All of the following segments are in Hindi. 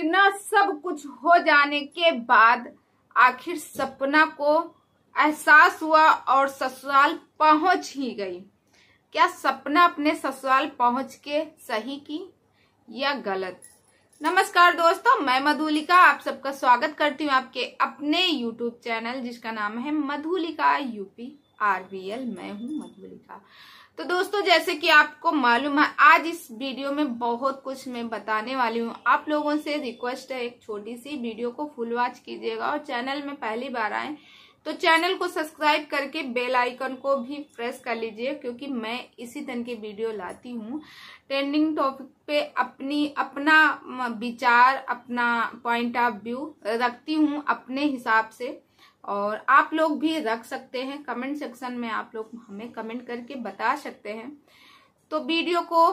इतना सब कुछ हो जाने के बाद आखिर सपना को एहसास हुआ और ससुराल पहुंच ही गई क्या सपना अपने ससुराल पहुंच के सही की या गलत नमस्कार दोस्तों मैं मधुलिका आप सबका स्वागत करती हूँ आपके अपने यूट्यूब चैनल जिसका नाम है मधुलिका यूपी एल मैं हूँ मधुलिका तो दोस्तों जैसे कि आपको मालूम है आज इस वीडियो में बहुत कुछ मैं बताने वाली हूँ आप लोगों से रिक्वेस्ट है एक छोटी सी वीडियो को फुल वॉच कीजिएगा और चैनल में पहली बार आए तो चैनल को सब्सक्राइब करके बेल आइकन को भी प्रेस कर लीजिए क्योंकि मैं इसी तरह की वीडियो लाती हूँ ट्रेंडिंग टॉपिक पे अपनी अपना विचार अपना पॉइंट ऑफ व्यू रखती हूँ अपने हिसाब से और आप लोग भी रख सकते हैं कमेंट सेक्शन में आप लोग हमें कमेंट करके बता सकते हैं तो वीडियो को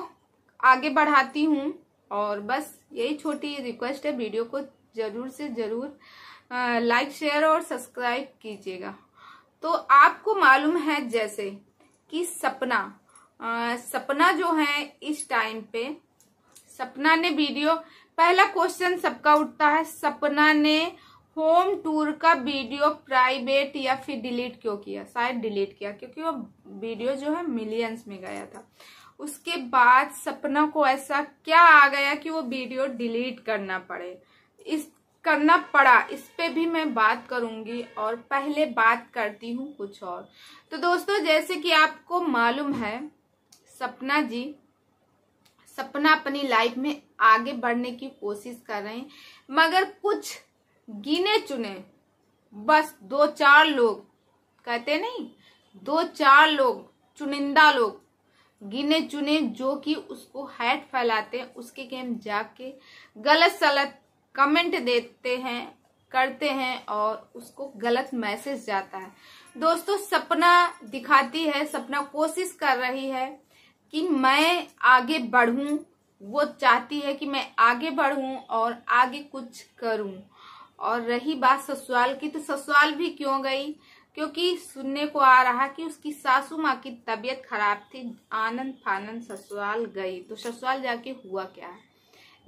आगे बढ़ाती हूँ और बस यही छोटी रिक्वेस्ट है वीडियो को जरूर से जरूर लाइक शेयर और सब्सक्राइब कीजिएगा तो आपको मालूम है जैसे कि सपना आ, सपना जो है इस टाइम पे सपना ने वीडियो पहला क्वेश्चन सबका उठता है सपना ने होम टूर का वीडियो प्राइवेट या फिर डिलीट क्यों किया शायद डिलीट किया क्योंकि वो वीडियो जो है मिलियंस में गया था उसके बाद सपना को ऐसा क्या आ गया कि वो वीडियो डिलीट करना पड़े इस करना पड़ा इस पे भी मैं बात करूंगी और पहले बात करती हूँ कुछ और तो दोस्तों जैसे कि आपको मालूम है सपना जी सपना अपनी लाइफ में आगे बढ़ने की कोशिश कर रहे हैं मगर कुछ गिने चुने बस दो चार लोग कहते नहीं दो चार लोग चुनिंदा लोग गिने चुने जो कि उसको हैट फैलाते हैं उसके गेम जाके गलत सलत कमेंट देते हैं करते हैं और उसको गलत मैसेज जाता है दोस्तों सपना दिखाती है सपना कोशिश कर रही है कि मैं आगे बढ़ूं वो चाहती है कि मैं आगे बढ़ूं और आगे कुछ करूं और रही बात ससुराल की तो ससुराल भी क्यों गई क्योंकि सुनने को आ रहा कि उसकी सासू माँ की तबीयत खराब थी आनंद फानंद ससुराल गई तो ससुराल जाके हुआ क्या है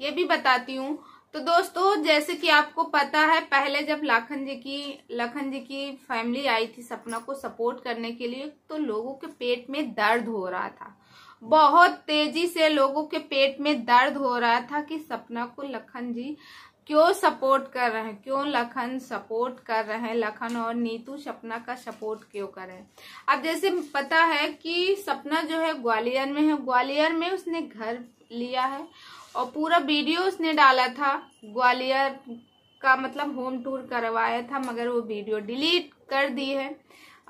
ये भी बताती हूँ तो दोस्तों जैसे कि आपको पता है पहले जब लाखन जी की लखन जी की फैमिली आई थी सपना को सपोर्ट करने के लिए तो लोगों के पेट में दर्द हो रहा था बहुत तेजी से लोगों के पेट में दर्द हो रहा था कि सपना को लखन जी क्यों सपोर्ट कर रहे हैं क्यों लखन सपोर्ट कर रहे हैं लखन और नीतू सपना का सपोर्ट क्यों कर रहे हैं अब जैसे पता है कि सपना जो है ग्वालियर में है ग्वालियर में उसने घर लिया है और पूरा वीडियो उसने डाला था ग्वालियर का मतलब होम टूर करवाया था मगर वो वीडियो डिलीट कर दी है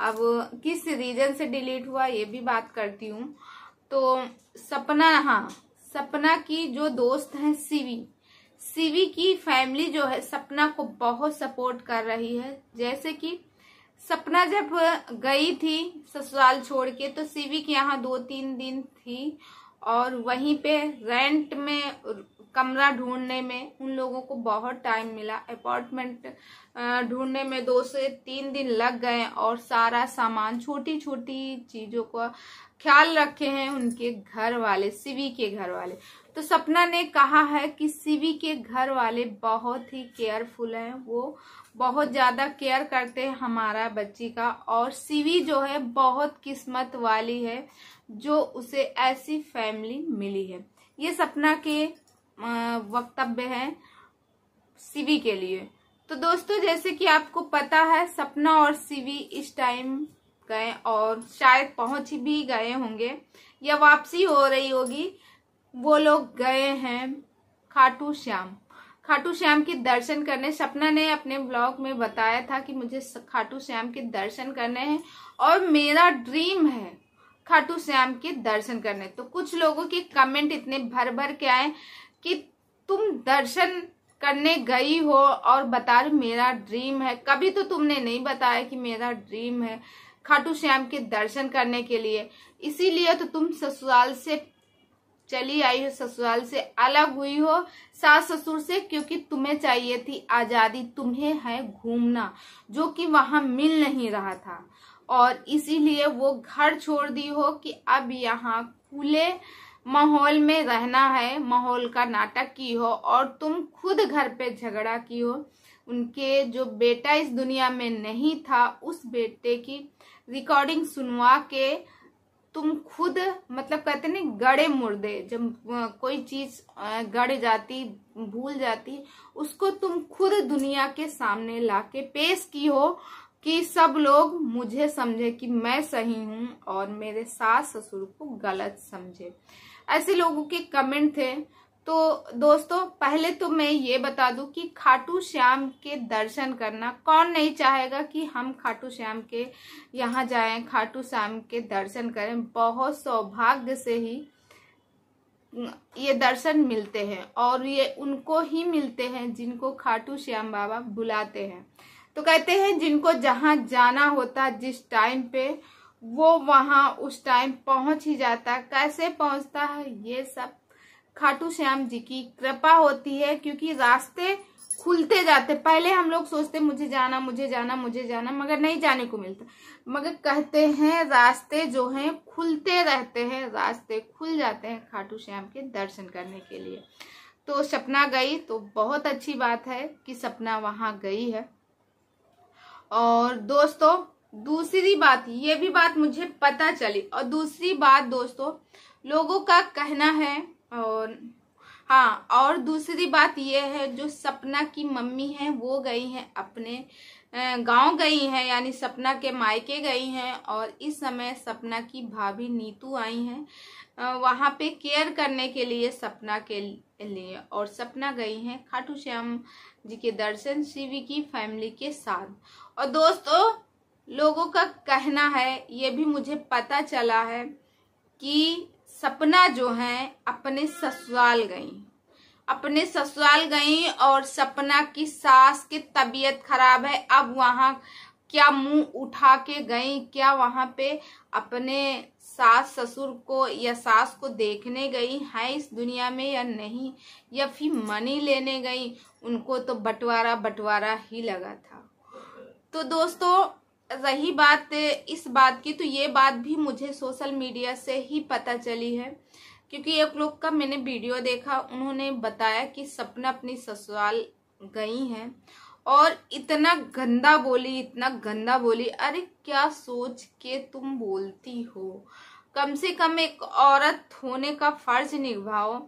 अब किस रीजन से डिलीट हुआ ये भी बात करती हूँ तो सपना हाँ सपना की जो दोस्त हैं सीवी सिवी की फैमिली जो है सपना को बहुत सपोर्ट कर रही है जैसे कि सपना जब गई थी ससुराल छोड़ के तो सिवी के यहाँ दो तीन दिन थी और वहीं पे रेंट में कमरा ढूंढने में उन लोगों को बहुत टाइम मिला अपार्टमेंट ढूंढने में दो से तीन दिन लग गए और सारा सामान छोटी छोटी चीजों का ख्याल रखे हैं उनके घर वाले सिवी के घर वाले तो सपना ने कहा है कि सिवी के घर वाले बहुत ही केयरफुल हैं वो बहुत ज़्यादा केयर करते हैं हमारा बच्ची का और सिवी जो है बहुत किस्मत वाली है जो उसे ऐसी फैमिली मिली है ये सपना के वक्तव्य है सीवी के लिए तो दोस्तों जैसे कि आपको पता है सपना और सीवी इस टाइम गए और शायद पहुंच भी गए होंगे या वापसी हो रही होगी वो लोग गए हैं खाटू श्याम खाटू श्याम के दर्शन करने सपना ने अपने ब्लॉग में बताया था कि मुझे खाटू श्याम के दर्शन करने हैं और मेरा ड्रीम है खाटू श्याम के दर्शन करने तो कुछ लोगों के कमेंट इतने भर भर के आए कि तुम दर्शन करने गई हो और बता रहे मेरा ड्रीम है कभी तो तुमने नहीं बताया कि मेरा ड्रीम है खाटू श्याम के दर्शन करने के लिए इसीलिए तो तुम ससुराल से चली आई हो ससुराल से अलग हुई हो सास ससुर से क्योंकि तुम्हें चाहिए थी आज़ादी तुम्हें है घूमना जो कि वहाँ मिल नहीं रहा था और इसीलिए वो घर छोड़ दी हो कि अब यहाँ खुले माहौल में रहना है माहौल का नाटक की हो और तुम खुद घर पे झगड़ा की हो उनके जो बेटा इस दुनिया में नहीं था उस बेटे की रिकॉर्डिंग सुनवा के तुम खुद मतलब कहते ना गड़े मुर्दे जब कोई चीज गड़ जाती भूल जाती उसको तुम खुद दुनिया के सामने लाके पेश की हो कि सब लोग मुझे समझे कि मैं सही हूं और मेरे सास ससुर को गलत समझे ऐसे लोगों के कमेंट थे तो दोस्तों पहले तो मैं ये बता दूं कि खाटू श्याम के दर्शन करना कौन नहीं चाहेगा कि हम खाटू श्याम के यहाँ जाएं खाटू श्याम के दर्शन करें बहुत सौभाग्य से ही ये दर्शन मिलते हैं और ये उनको ही मिलते हैं जिनको खाटू श्याम बाबा बुलाते हैं तो कहते हैं जिनको जहाँ जाना होता जिस टाइम पे वो वहाँ उस टाइम पहुँच ही जाता कैसे पहुँचता है ये सब खाटू श्याम जी की कृपा होती है क्योंकि रास्ते खुलते जाते पहले हम लोग सोचते मुझे जाना मुझे जाना मुझे जाना मगर नहीं जाने को मिलता मगर कहते हैं रास्ते जो हैं खुलते रहते हैं रास्ते खुल जाते हैं खाटू श्याम के दर्शन करने के लिए तो सपना गई तो बहुत अच्छी बात है कि सपना वहाँ गई है और दोस्तों दूसरी बात ये भी बात मुझे पता चली और दूसरी बात दोस्तों लोगों का कहना है और हाँ और दूसरी बात यह है जो सपना की मम्मी है वो गई हैं अपने गांव गई हैं यानी सपना के मायके गई हैं और इस समय सपना की भाभी नीतू आई हैं वहाँ पे केयर करने के लिए सपना के लिए और सपना गई हैं खाटू श्याम जी के दर्शन शिवी की फैमिली के साथ और दोस्तों लोगों का कहना है ये भी मुझे पता चला है कि सपना जो है अपने ससुराल गई अपने ससुराल गई और सपना की सास की तबीयत खराब है अब वहाँ क्या मुंह उठा के गई क्या वहाँ पे अपने सास ससुर को या सास को देखने गई है इस दुनिया में या नहीं या फिर मनी लेने गई उनको तो बंटवारा बंटवारा ही लगा था तो दोस्तों रही बात इस बात की तो ये बात भी मुझे सोशल मीडिया से ही पता चली है क्योंकि एक लोग का मैंने वीडियो देखा उन्होंने बताया कि सपना अपनी ससुराल गई हैं और इतना गंदा बोली इतना गंदा बोली अरे क्या सोच के तुम बोलती हो कम से कम एक औरत होने का फर्ज निभाओ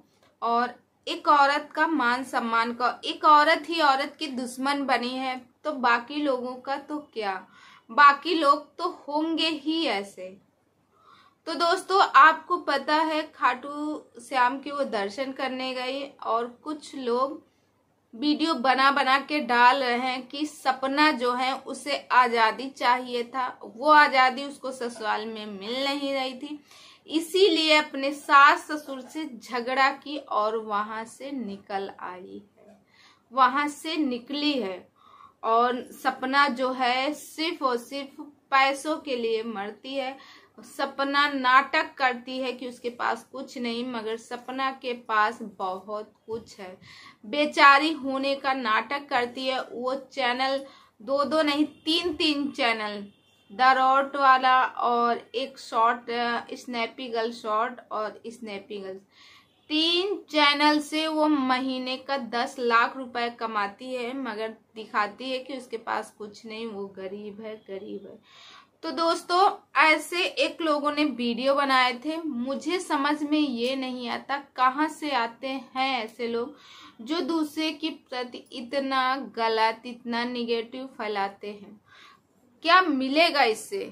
और एक औरत का मान सम्मान का एक औरत ही औरत की दुश्मन बनी है तो बाकी लोगों का तो क्या बाकी लोग तो होंगे ही ऐसे तो दोस्तों आपको पता है खाटू श्याम के वो दर्शन करने गए और कुछ लोग वीडियो बना बना के डाल रहे हैं कि सपना जो है उसे आज़ादी चाहिए था वो आज़ादी उसको ससुराल में मिल नहीं रही थी इसीलिए अपने सास ससुर से झगड़ा की और वहां से निकल आई है वहां से निकली है और सपना जो है सिर्फ और सिर्फ पैसों के लिए मरती है सपना नाटक करती है कि उसके पास कुछ नहीं मगर सपना के पास बहुत कुछ है बेचारी होने का नाटक करती है वो चैनल दो दो नहीं तीन तीन चैनल द रॉट वाला और एक शॉर्ट स्नैपी गर्ल शॉर्ट और स्नैपी गर्ल्स तीन चैनल से वो महीने का दस लाख रुपए कमाती है मगर दिखाती है कि उसके पास कुछ नहीं वो गरीब है गरीब है तो दोस्तों ऐसे एक लोगों ने वीडियो बनाए थे मुझे समझ में ये नहीं आता कहाँ से आते हैं ऐसे लोग जो दूसरे के प्रति इतना गलत इतना निगेटिव फैलाते हैं क्या मिलेगा इससे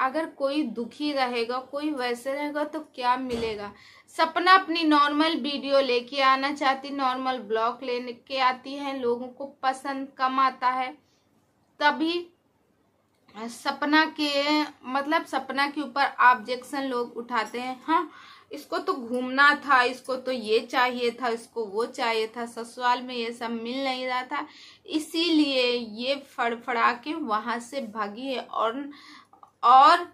अगर कोई दुखी रहेगा कोई वैसे रहेगा तो क्या मिलेगा सपना अपनी नॉर्मल वीडियो लेके आना चाहती नॉर्मल ब्लॉग लेके आती है लोगों को पसंद कम आता है तभी सपना के मतलब सपना के ऊपर ऑब्जेक्शन लोग उठाते हैं हाँ इसको तो घूमना था इसको तो ये चाहिए था इसको वो चाहिए था ससुराल में ये सब मिल नहीं रहा था इसीलिए ये फड़फड़ा के वहां से भागी है और और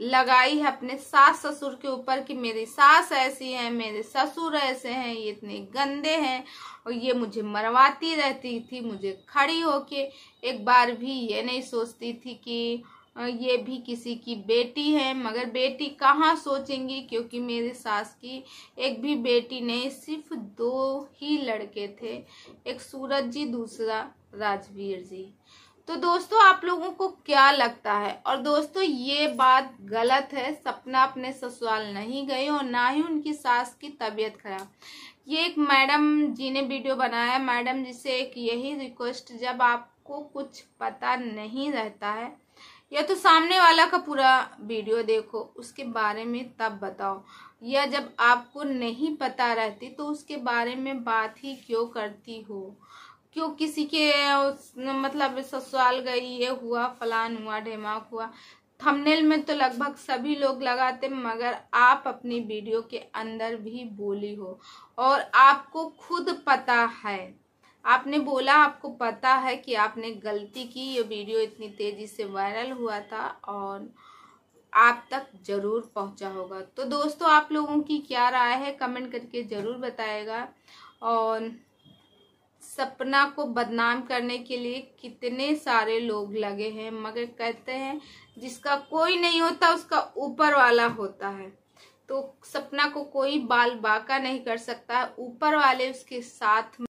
लगाई है अपने सास ससुर के ऊपर कि मेरी सास ऐसी है मेरे ससुर ऐसे हैं ये इतने गंदे हैं और ये मुझे मरवाती रहती थी मुझे खड़ी होके एक बार भी ये नहीं सोचती थी कि ये भी किसी की बेटी है मगर बेटी कहाँ सोचेंगी क्योंकि मेरे सास की एक भी बेटी नहीं सिर्फ दो ही लड़के थे एक सूरज जी दूसरा राजवीर जी तो दोस्तों आप लोगों को क्या लगता है और दोस्तों ये बात गलत है सपना अपने ससुराल नहीं गए और ना ही उनकी सास की तबीयत खराब ये एक मैडम जी ने वीडियो बनाया मैडम जी से एक यही रिक्वेस्ट जब आपको कुछ पता नहीं रहता है या तो सामने वाला का पूरा वीडियो देखो उसके बारे में तब बताओ या जब आपको नहीं पता रहती तो उसके बारे में बात ही क्यों करती हो क्यों किसी के मतलब ससुराल गई ये हुआ फलान हुआ ढेमाक हुआ थंबनेल में तो लगभग सभी लोग लगाते मगर आप अपनी वीडियो के अंदर भी बोली हो और आपको खुद पता है आपने बोला आपको पता है कि आपने गलती की ये वीडियो इतनी तेज़ी से वायरल हुआ था और आप तक जरूर पहुंचा होगा तो दोस्तों आप लोगों की क्या राय है कमेंट करके ज़रूर बताएगा और सपना को बदनाम करने के लिए कितने सारे लोग लगे हैं मगर कहते हैं जिसका कोई नहीं होता उसका ऊपर वाला होता है तो सपना को कोई बाल बाका नहीं कर सकता ऊपर वाले उसके साथ